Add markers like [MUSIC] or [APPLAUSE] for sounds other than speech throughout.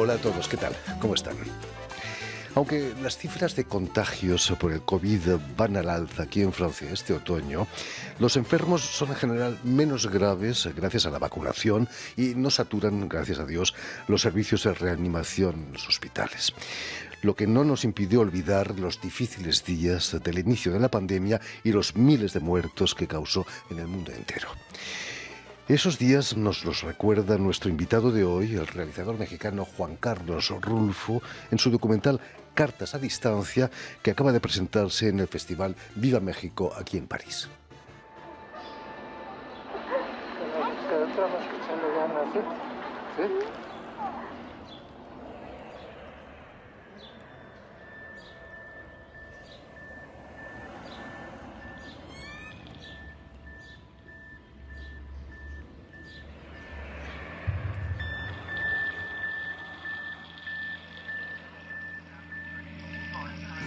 Hola a todos, ¿qué tal? ¿Cómo están? Aunque las cifras de contagios por el COVID van al alza aquí en Francia este otoño, los enfermos son en general menos graves gracias a la vacunación y no saturan, gracias a Dios, los servicios de reanimación en los hospitales. Lo que no nos impidió olvidar los difíciles días del inicio de la pandemia y los miles de muertos que causó en el mundo entero. Esos días nos los recuerda nuestro invitado de hoy, el realizador mexicano Juan Carlos Rulfo, en su documental Cartas a Distancia, que acaba de presentarse en el Festival Viva México aquí en París.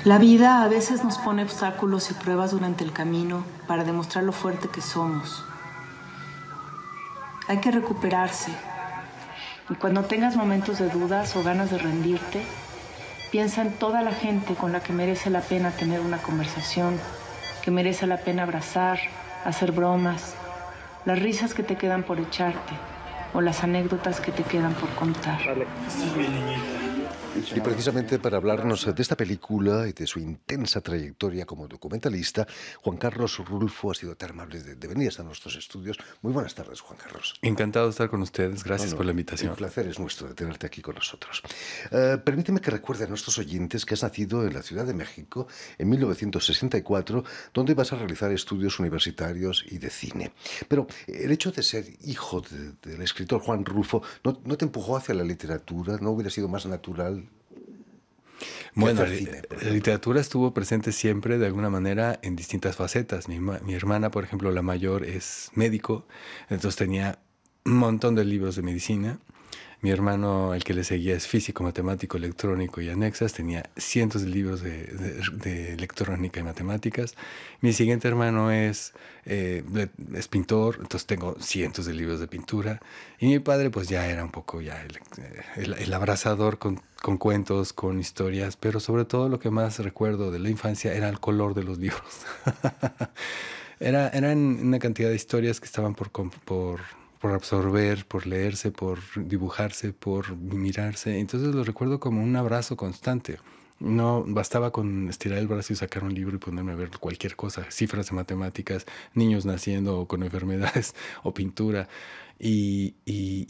La vida a veces nos pone obstáculos y pruebas durante el camino para demostrar lo fuerte que somos. Hay que recuperarse. Y cuando tengas momentos de dudas o ganas de rendirte, piensa en toda la gente con la que merece la pena tener una conversación, que merece la pena abrazar, hacer bromas, las risas que te quedan por echarte o las anécdotas que te quedan por contar. Y precisamente para hablarnos de esta película y de su intensa trayectoria como documentalista, Juan Carlos Rulfo ha sido tan amable de, venir hasta nuestros estudios. Muy buenas tardes, Juan Carlos. Encantado de estar con ustedes. Gracias por la invitación. El placer es nuestro de tenerte aquí con nosotros. Eh, permíteme que recuerde a nuestros oyentes que has nacido en la Ciudad de México en 1964, donde vas a realizar estudios universitarios y de cine. Pero el hecho de ser hijo del escritor Juan Rulfo no, no te empujó hacia la literatura, no hubiera sido más natural bueno, la literatura estuvo presente siempre de alguna manera en distintas facetas. mi hermana, por ejemplo, la mayor, es médico, entonces tenía un montón de libros de medicina mi hermano, el que le seguía, es físico, matemático, electrónico y anexas. Tenía cientos de libros de, electrónica y matemáticas. Mi siguiente hermano es, eh, es pintor, entonces tengo cientos de libros de pintura. Y mi padre, pues ya era un poco ya el, abrazador con, cuentos, con historias, pero sobre todo lo que más recuerdo de la infancia era el color de los libros. [LAUGHS] Era, eran una cantidad de historias que estaban por, por, por absorber, por leerse, por dibujarse, por mirarse. Entonces lo recuerdo como un abrazo constante, no, bastaba con estirar el brazo y sacar un libro y ponerme a ver cualquier cosa, cifras de matemáticas, niños naciendo o con enfermedades [LAUGHS] o pintura y,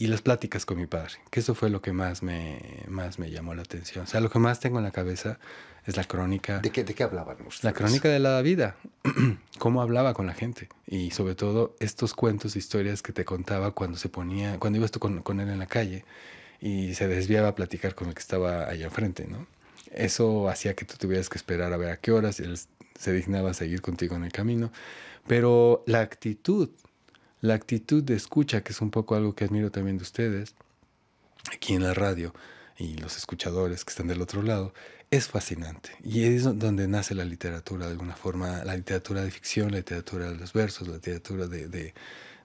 las pláticas con mi padre, que eso fue lo que más me, más me llamó la atención. O sea, lo que más tengo en la cabeza es la crónica. ¿De qué, de hablaban La crónica de la vida, [CLEARS THROAT] cómo hablaba con la gente y sobre todo estos cuentos, e historias que te contaba cuando se ponía, cuando ibas tú con, con él en la calle y se desviaba a platicar con el que estaba allá enfrente, ¿no? Eso hacía que tú tuvieras que esperar a ver a qué horas y él se dignaba a seguir contigo en el camino. Pero la actitud, la actitud de escucha, que es un poco algo que admiro también de ustedes, aquí en la radio y los escuchadores que están del otro lado, es fascinante. Y es donde nace la literatura, de alguna forma, la literatura de ficción, la literatura de los versos, la literatura de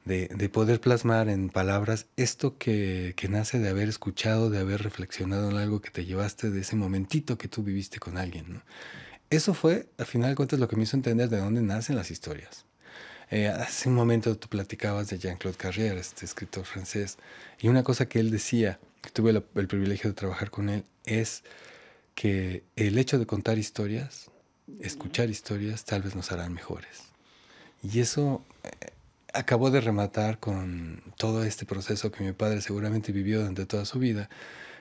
de, poder plasmar en palabras esto que, nace de haber escuchado, de haber reflexionado en algo que te llevaste de ese momentito que tú viviste con alguien. Eso fue, al final de cuentas, lo que me hizo entender de dónde nacen las historias. Eh, hace un momento tú platicabas de Jean-Claude Carrière, este escritor francés, y una cosa que él decía, que tuve el, el privilegio de trabajar con él, es que el hecho de contar historias, escuchar historias, tal vez nos harán mejores. Y eso eh, acabó de rematar con todo este proceso que mi padre seguramente vivió durante toda su vida,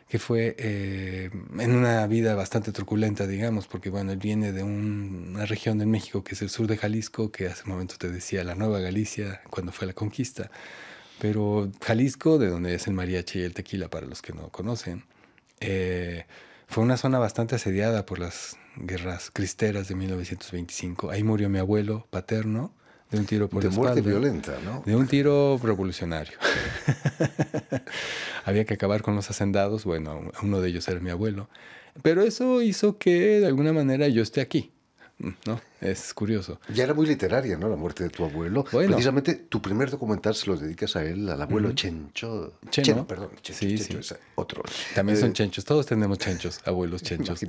que fue eh, en una vida bastante truculenta, digamos, porque bueno, él viene de una región de México que es el sur de Jalisco, que hace un momento te decía la Nueva Galicia, cuando fue la conquista, pero Jalisco, de donde es el mariachi y el tequila, para los que no conocen, eh, fue una zona bastante asediada por las guerras cristeras de 1925. Ahí murió mi abuelo paterno, de un tiro por muerte violenta, ¿no? De un tiro revolucionario. [LAUGHS] Había que acabar con los hacendados, bueno, uno de ellos era mi abuelo. Pero eso hizo que de alguna manera yo esté aquí. ¿no? Es curioso. Ya era muy literaria, ¿no? La muerte de tu abuelo. Precisamente tu primer documental se lo dedicas a él, al abuelo Chencho Chencho. perdón. Chencho, sí, otro. También eh, son chenchos. Todos tenemos chenchos, [LAUGHS] abuelos chenchos.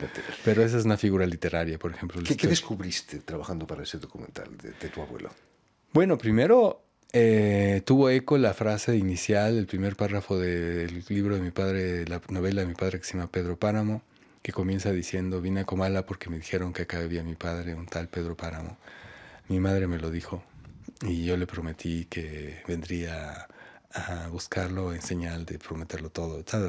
Pero esa es una figura literaria, por ejemplo. ¿Qué, descubriste trabajando para ese documental de, tu abuelo? Bueno, primero eh, tuvo eco la frase inicial, el primer párrafo del libro de mi padre, la novela de mi padre que se llama Pedro Páramo que comienza diciendo, vine a Comala porque me dijeron que acá vivía mi padre, un tal Pedro Páramo. Mi madre me lo dijo y yo le prometí que vendría a buscarlo en señal de prometerlo todo, ta,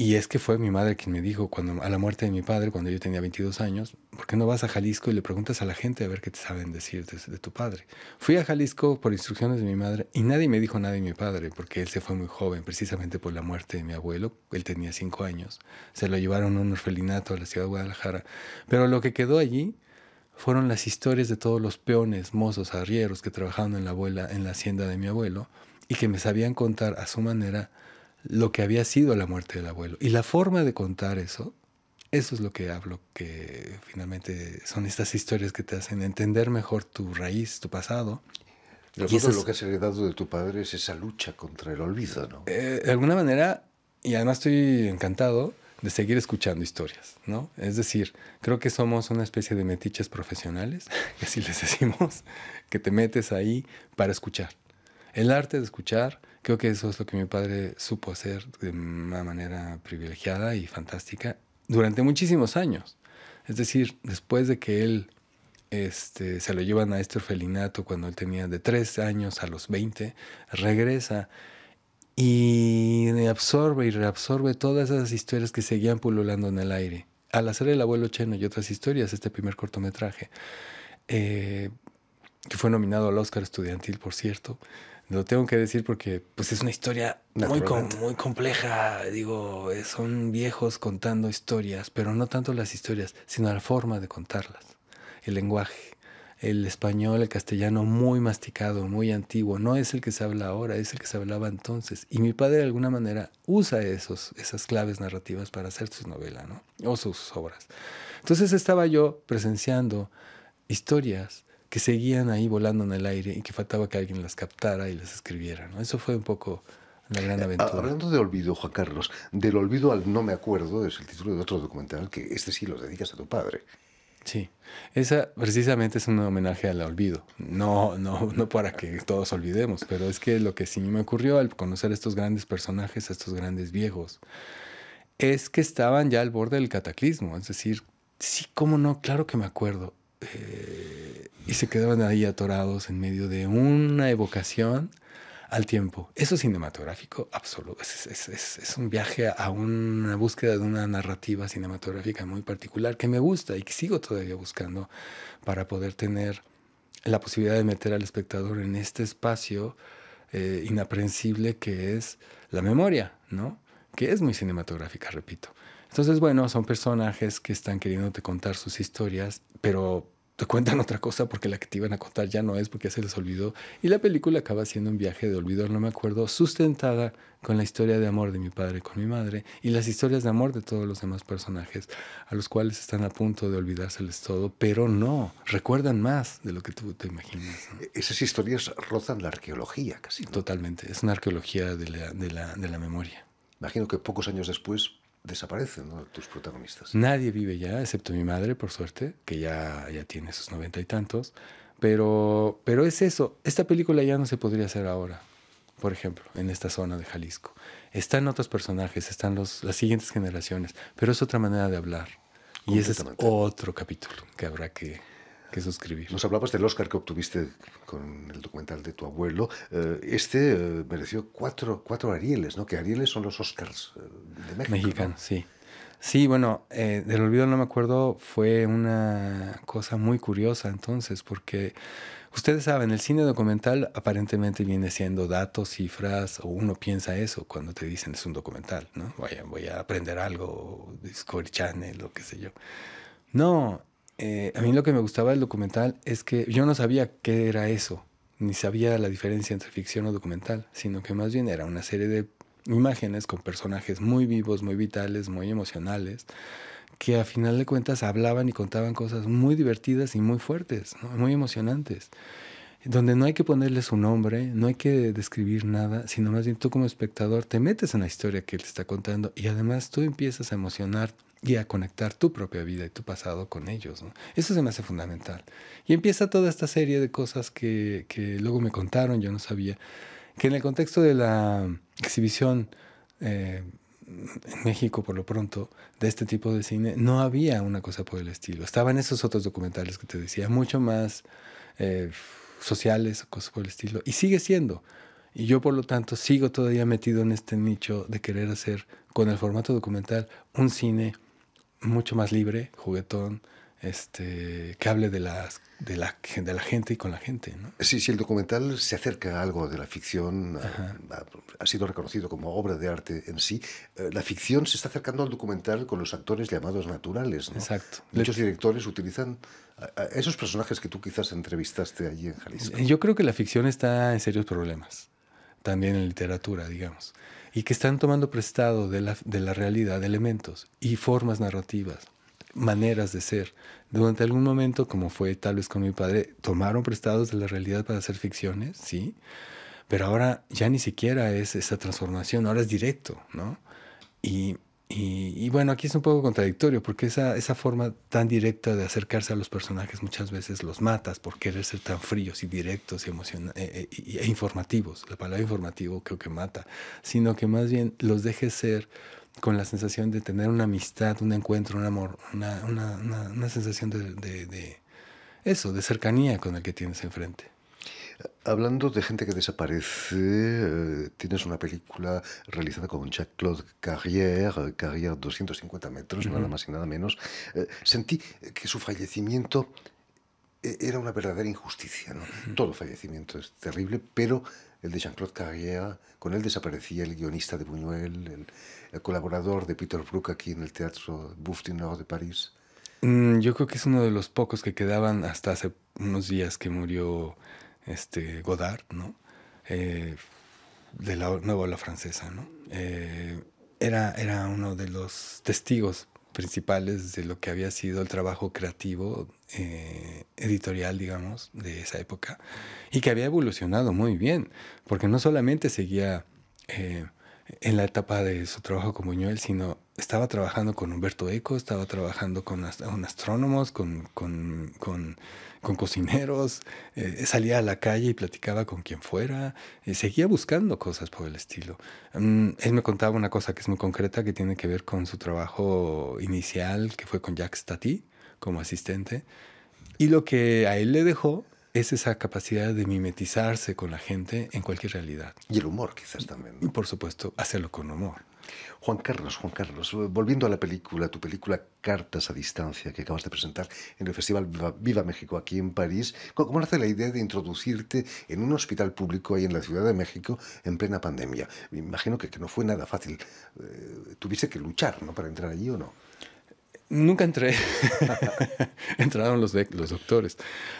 y es que fue mi madre quien me dijo, cuando, a la muerte de mi padre, cuando yo tenía 22 años, ¿por qué no vas a Jalisco y le preguntas a la gente a ver qué te saben decir de, tu padre? Fui a Jalisco por instrucciones de mi madre y nadie me dijo nada de mi padre, porque él se fue muy joven, precisamente por la muerte de mi abuelo. Él tenía 5 años. Se lo llevaron a un orfelinato a la ciudad de Guadalajara. Pero lo que quedó allí fueron las historias de todos los peones, mozos, arrieros que trabajaban en la, abuela, en la hacienda de mi abuelo y que me sabían contar a su manera lo que había sido la muerte del abuelo. Y la forma de contar eso, eso es lo que hablo, que finalmente son estas historias que te hacen entender mejor tu raíz, tu pasado. Y lo que has heredado de tu padre es esa lucha contra el olvido, ¿no? Eh, de alguna manera, y además estoy encantado de seguir escuchando historias, ¿no? Es decir, creo que somos una especie de metiches profesionales, [LAUGHS] que así les decimos, que te metes ahí para escuchar el arte de escuchar, creo que eso es lo que mi padre supo hacer de una manera privilegiada y fantástica durante muchísimos años. Es decir, después de que él este, se lo llevan a este orfelinato cuando él tenía de 3 años a los 20, regresa y absorbe y reabsorbe todas esas historias que seguían pululando en el aire. Al hacer El abuelo Cheno y otras historias, este primer cortometraje, eh, que fue nominado al Oscar estudiantil, por cierto, lo tengo que decir porque pues es una historia muy, muy compleja. Digo, son viejos contando historias, pero no tanto las historias, sino la forma de contarlas, el lenguaje. El español, el castellano muy masticado, muy antiguo, no es el que se habla ahora, es el que se hablaba entonces. Y mi padre de alguna manera usa esos, esas claves narrativas para hacer sus novelas ¿no? o sus obras. Entonces estaba yo presenciando historias que seguían ahí volando en el aire y que faltaba que alguien las captara y las escribiera. Eso fue un poco la gran eh, aventura. Hablando de olvido, Juan Carlos, del olvido al no me acuerdo es el título de otro documental que este sí lo dedicas a tu padre. Sí, esa precisamente es un homenaje al olvido. No, no, no para que todos olvidemos, pero es que lo que sí me ocurrió al conocer estos grandes personajes, a estos grandes viejos, es que estaban ya al borde del cataclismo. Es decir, sí, cómo no, claro que me acuerdo. Eh, y se quedaban ahí atorados en medio de una evocación al tiempo. Eso es cinematográfico absoluto. Es, un viaje a una búsqueda de una narrativa cinematográfica muy particular que me gusta y que sigo todavía buscando para poder tener la posibilidad de meter al espectador en este espacio eh, inaprensible que es la memoria, ¿no? Que es muy cinematográfica, repito. Entonces, bueno, son personajes que están queriéndote contar sus historias, pero te cuentan otra cosa porque la que te iban a contar ya no es porque se les olvidó. Y la película acaba siendo un viaje de olvido, no me acuerdo, sustentada con la historia de amor de mi padre con mi madre y las historias de amor de todos los demás personajes, a los cuales están a punto de olvidárseles todo, pero no, recuerdan más de lo que tú te imaginas. E-, esas historias rozan la arqueología casi. Totalmente, es una arqueología de la, de la, de la memoria. Imagino que pocos años después desaparecen tus protagonistas. Nadie vive ya, excepto mi madre, por suerte, que ya, ya tiene sus noventa y tantos. Pero, pero es eso, esta película ya no se podría hacer ahora, por ejemplo, en esta zona de Jalisco. Están otros personajes, están los, las siguientes generaciones, pero es otra manera de hablar. Y ese es otro capítulo que habrá que que suscribir. Nos hablabas del Oscar que obtuviste con el documental de tu abuelo. Eh, este eh, mereció cuatro, cuatro Arieles, ¿no? Que Arieles son los Oscars eh, de México. Mexicanos, sí. Sí, bueno, del olvido no me acuerdo fue una cosa muy curiosa entonces, porque ustedes saben, el cine documental aparentemente viene siendo datos, cifras, o uno piensa eso cuando te dicen es un documental, ¿no? Voy a, voy a aprender algo, Discovery Channel o qué sé yo. No, eh, a mí lo que me gustaba del documental es que yo no sabía qué era eso, ni sabía la diferencia entre ficción o documental, sino que más bien era una serie de imágenes con personajes muy vivos, muy vitales, muy emocionales, que a final de cuentas hablaban y contaban cosas muy divertidas y muy fuertes, muy emocionantes, donde no hay que ponerle su nombre, no hay que describir nada, sino más bien tú como espectador te metes en la historia que él te está contando y además tú empiezas a emocionarte y a conectar tu propia vida y tu pasado con ellos. Eso se me hace fundamental. Y empieza toda esta serie de cosas que, que luego me contaron, yo no sabía, que en el contexto de la exhibición eh, en México, por lo pronto, de este tipo de cine, no había una cosa por el estilo. Estaban esos otros documentales que te decía, mucho más eh, sociales, cosas por el estilo, y sigue siendo. Y yo, por lo tanto, sigo todavía metido en este nicho de querer hacer con el formato documental un cine mucho más libre, juguetón, este, que hable de, las, de, la, de la gente y con la gente. ¿no? Sí, si el documental se acerca a algo de la ficción, ha, sido reconocido como obra de arte en sí. Eh, la ficción se está acercando al documental con los actores llamados naturales. Exacto. Muchos directores utilizan esos personajes que tú quizás entrevistaste allí en Jalisco. Yo creo que la ficción está en serios problemas, también en literatura, digamos y que están tomando prestado de la, de realidad elementos y formas narrativas, maneras de ser. Durante algún momento, como fue tal vez con mi padre, tomaron prestados de la realidad para hacer ficciones, sí, pero ahora ya ni siquiera es esa transformación, ahora es directo, ¿no? Y y, bueno, aquí es un poco contradictorio, porque esa, esa forma tan directa de acercarse a los personajes muchas veces los matas por querer ser tan fríos y directos y e, e, e, informativos. La palabra informativo creo que mata, sino que más bien los dejes ser con la sensación de tener una amistad, un encuentro, un amor, una, una, una, sensación de eso, de cercanía con el que tienes enfrente. Hablando de gente que desaparece, eh, tienes una película realizada con Jacques-Claude Carrière, eh, Carrière 250 metros, nada más y nada menos. Eh, sentí que su fallecimiento era una verdadera injusticia. ¿no? Todo fallecimiento es terrible, pero el de Jean-Claude Carrière, con él desaparecía el guionista de Buñuel, el, colaborador de Peter Brook aquí en el Teatro Bouffet Nord de París. Mm, yo creo que es uno de los pocos que quedaban hasta hace unos días que murió este, Godard, ¿no? Eh, de la nueva ola francesa, ¿no? Eh, era, era uno de los testigos principales de lo que había sido el trabajo creativo, eh, editorial, digamos, de esa época, y que había evolucionado muy bien, porque no solamente seguía en la etapa de su trabajo como Buñuel, sino estaba trabajando con Humberto Eco, estaba trabajando con, astrónomos, con, con, con cocineros, eh, salía a la calle y platicaba con quien fuera, seguía buscando cosas por el estilo. Mm, él me contaba una cosa que es muy concreta que tiene que ver con su trabajo inicial, que fue con Jacques Tati como asistente, y lo que a él le dejó es esa capacidad de mimetizarse con la gente en cualquier realidad. Y el humor quizás también. Y por supuesto, hacerlo con humor. Juan Carlos, Juan Carlos, eh, volviendo a la película, tu película Cartas a Distancia que acabas de presentar en el Festival Viva, México aquí en París, ¿cómo nace la idea de introducirte en un hospital público ahí en la Ciudad de México en plena pandemia? Me imagino que, no fue nada fácil. Eh, ¿Tuviste que luchar para entrar allí o no? Nunca entré. [LAUGHS] Entraron los, doctores.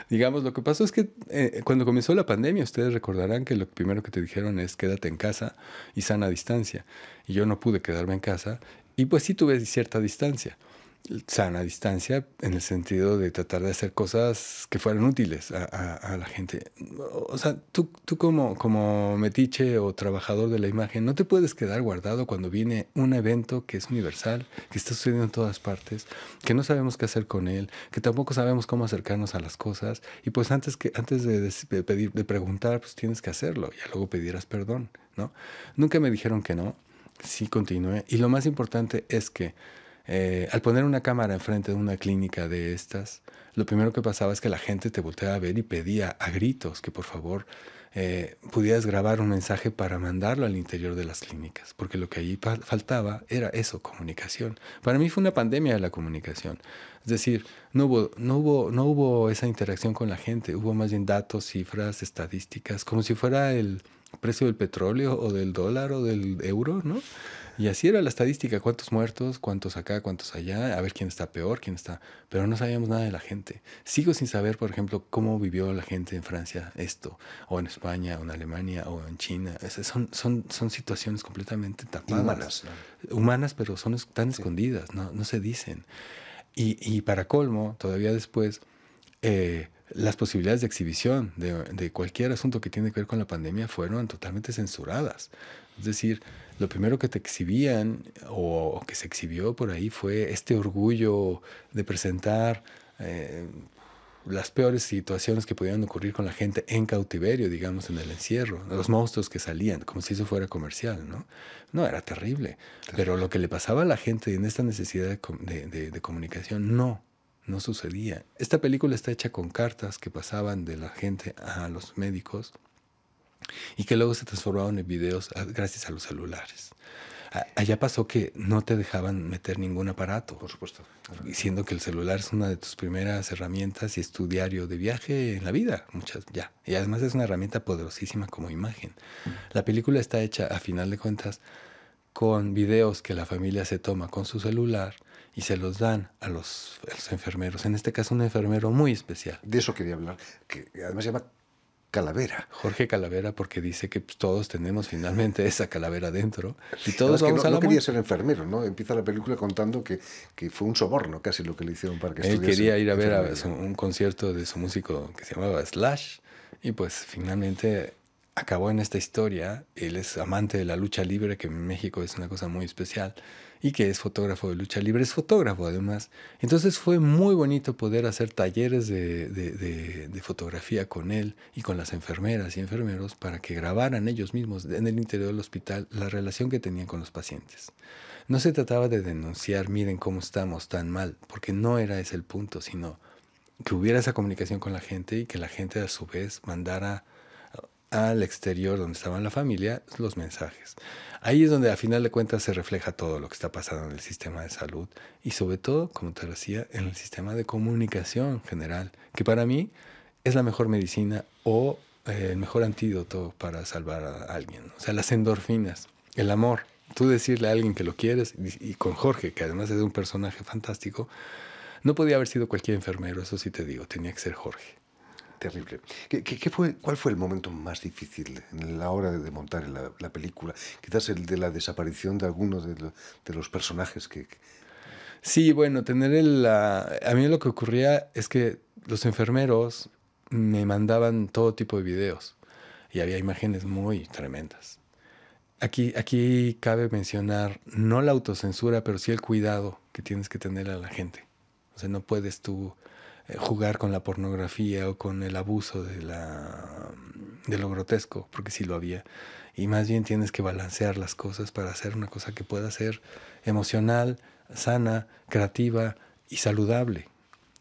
Digamos, lo que pasó es que eh, cuando comenzó la pandemia, ustedes recordarán que lo primero que te dijeron es quédate en casa y sana distancia. Y yo no pude quedarme en casa y pues sí tuve cierta distancia sana distancia en el sentido de tratar de hacer cosas que fueran útiles a, a, la gente. O sea, tú, tú como, como metiche o trabajador de la imagen, no te puedes quedar guardado cuando viene un evento que es universal, que está sucediendo en todas partes, que no sabemos qué hacer con él, que tampoco sabemos cómo acercarnos a las cosas. Y pues antes, que, antes de, pedir, de preguntar, pues tienes que hacerlo. y luego pedirás perdón, ¿no? Nunca me dijeron que no. Sí, continué. Y lo más importante es que eh, al poner una cámara enfrente de una clínica de estas, lo primero que pasaba es que la gente te volteaba a ver y pedía a gritos que por favor eh, pudieras grabar un mensaje para mandarlo al interior de las clínicas, porque lo que allí faltaba era eso, comunicación. Para mí fue una pandemia de la comunicación, es decir, no hubo, no hubo, no hubo esa interacción con la gente, hubo más bien datos, cifras, estadísticas, como si fuera el, precio del petróleo o del dólar o del euro, ¿no? Y así era la estadística, cuántos muertos, cuántos acá, cuántos allá, a ver quién está peor, quién está... Pero no sabíamos nada de la gente. Sigo sin saber, por ejemplo, cómo vivió la gente en Francia esto, o en España, o en Alemania, o en China. Esas son, son, son situaciones completamente tapadas. Humanas. Humanas, pero son tan escondidas, no, no se dicen. Y, y para colmo, todavía después eh, las posibilidades de exhibición de, cualquier asunto que tiene que ver con la pandemia fueron totalmente censuradas. Es decir, lo primero que te exhibían o, que se exhibió por ahí fue este orgullo de presentar eh, las peores situaciones que podían ocurrir con la gente en cautiverio, digamos, en el encierro, los monstruos que salían, como si eso fuera comercial, ¿no? No, era terrible. Pero lo que le pasaba a la gente en esta necesidad de comunicación, no no sucedía. Esta película está hecha con cartas que pasaban de la gente a los médicos y que luego se transformaron en videos ah, gracias a los celulares. Ah, allá pasó que no te dejaban meter ningún aparato. Por supuesto. Diciendo que el celular es una de tus primeras herramientas y es tu diario de viaje en la vida, muchas ya. Y además es una herramienta poderosísima como imagen. La película está hecha, a final de cuentas, con videos que la familia se toma con su celular y se los dan a los, enfermeros. En este caso, un enfermero muy especial. De eso quería hablar, que además se llama Calavera. Jorge Calavera, porque dice que pues, todos tenemos finalmente esa calavera dentro. Y todos vamos no, quería ser enfermero, ¿no? Empieza la película contando que, fue un soborno casi lo que le hicieron para que Él quería ir a ver a un concierto de su músico que se llamaba Slash, y pues finalmente acabó en esta historia. Él es amante de la lucha libre, que en México es una cosa muy especial, y que es fotógrafo de lucha libre, es fotógrafo además. Entonces fue muy bonito poder hacer talleres de, fotografía con él y con las enfermeras y enfermeros para que grabaran ellos mismos en el interior del hospital la relación que tenían con los pacientes. No se trataba de denunciar, miren cómo estamos tan mal, porque no era ese el punto, sino que hubiera esa comunicación con la gente y que la gente a su vez mandara al exterior donde estaba la familia los mensajes. Ahí es donde a final de cuentas se refleja todo lo que está pasando en el sistema de salud y sobre todo, como te decía, en el sistema de comunicación general, que para mí es la mejor medicina o eh, el mejor antídoto para salvar a alguien. O sea, las endorfinas, el amor. Tú decirle a alguien que lo quieres y, y con Jorge, que además es un personaje fantástico, no podía haber sido cualquier enfermero, eso sí te digo, tenía que ser Jorge. Terrible. ¿Qué, qué fue, ¿Cuál fue el momento más difícil en la hora de montar la, la película? Quizás el de la desaparición de algunos de, los personajes que... Sí, bueno, tener el... a mí lo que ocurría es que los enfermeros me mandaban todo tipo de videos y había imágenes muy tremendas. Aquí, aquí cabe mencionar no la autocensura, pero sí el cuidado que tienes que tener a la gente. O sea, no puedes tú eh, jugar con la pornografía o con el abuso de, la, lo grotesco, porque sí lo había. Y más bien tienes que balancear las cosas para hacer una cosa que pueda ser emocional, sana, creativa y saludable.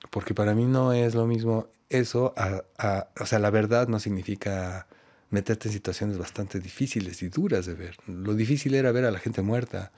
Porque para mí no es lo mismo eso, a, o sea, la verdad no significa meterte en situaciones bastante difíciles y duras de ver. Lo difícil era ver a la gente muerta,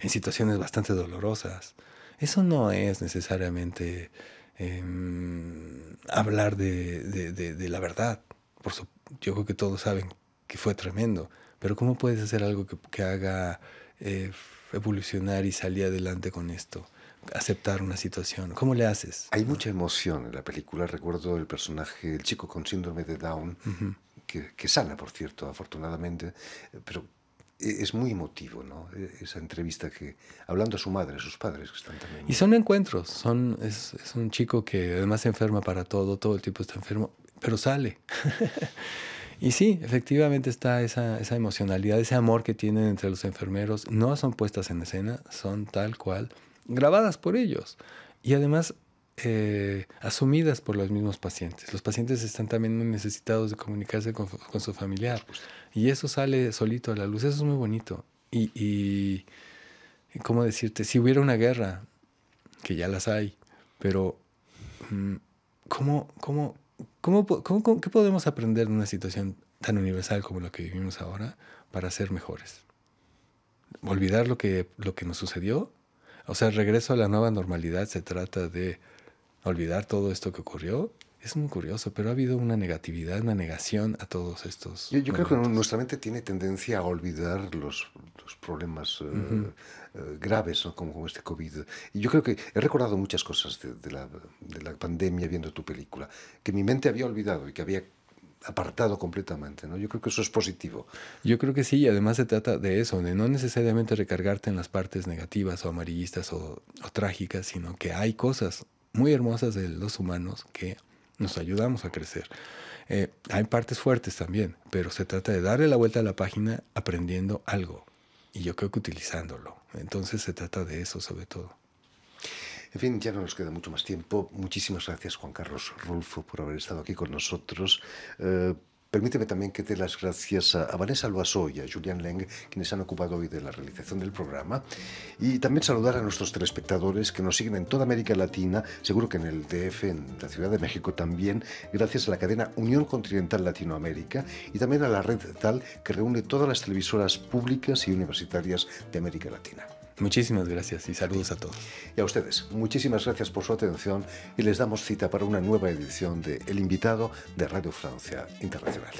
en situaciones bastante dolorosas, eso no es necesariamente em, hablar de, la verdad. Por yo creo que todos saben que fue tremendo, pero ¿cómo puedes hacer algo que, haga eh, evolucionar y salir adelante con esto? aceptar una situación. ¿Cómo le haces? Hay mucha emoción en la película. Recuerdo el personaje, el chico con síndrome de Down, que, que, sana, por cierto, afortunadamente, pero e-, es muy emotivo, ¿no? E-, esa entrevista que, hablando a su madre, a sus padres que están también. Y son encuentros, son, es, un chico que además se enferma para todo, todo el tiempo está enfermo, pero sale. [LAUGHS] y sí, efectivamente está esa, esa emocionalidad, ese amor que tienen entre los enfermeros. No son puestas en escena, son tal cual, grabadas por ellos. Y además eh, asumidas por los mismos pacientes. Los pacientes están también muy necesitados de comunicarse con, su familiar. Y eso sale solito a la luz. Eso es muy bonito. Y, ¿cómo decirte? Si hubiera una guerra, que ya las hay, pero mm, ¿cómo, cómo, cómo, qué podemos aprender de una situación tan universal como la que vivimos ahora para ser mejores? Olvidar lo que, lo que nos sucedió. O sea, regreso a la nueva normalidad se trata de olvidar todo esto que ocurrió. Es muy curioso, pero ha habido una negatividad, una negación a todos estos. Yo, creo que nuestra mente tiene tendencia a olvidar los, problemas eh, eh, graves, como, este COVID. Y yo creo que he recordado muchas cosas de, la, pandemia viendo tu película, que mi mente había olvidado y que había apartado completamente, ¿no? Yo creo que eso es positivo. Yo creo que sí, y además se trata de eso, de no necesariamente recargarte en las partes negativas o amarillistas o trágicas, sino que hay cosas muy hermosas de los humanos que nos ayudamos a crecer. Eh, hay partes fuertes también, pero se trata de darle la vuelta a la página aprendiendo algo y yo creo que utilizándolo. Entonces se trata de eso sobre todo. En fin, ya no nos queda mucho más tiempo. Muchísimas gracias Juan Carlos Rulfo por haber estado aquí con nosotros. Eh, Permíteme también que dé las gracias a Vanessa Loasó y a Julian Leng, quienes han ocupado hoy de la realización del programa, y también saludar a nuestros telespectadores que nos siguen en toda América Latina, seguro que en el DF, en la Ciudad de México también, gracias a la cadena Unión Continental Latinoamérica y también a la red TAL que reúne todas las televisoras públicas y universitarias de América Latina. Muchísimas gracias y saludos a todos. Y a ustedes, muchísimas gracias por su atención y les damos cita para una nueva edición de El invitado de Radio Francia Internacional.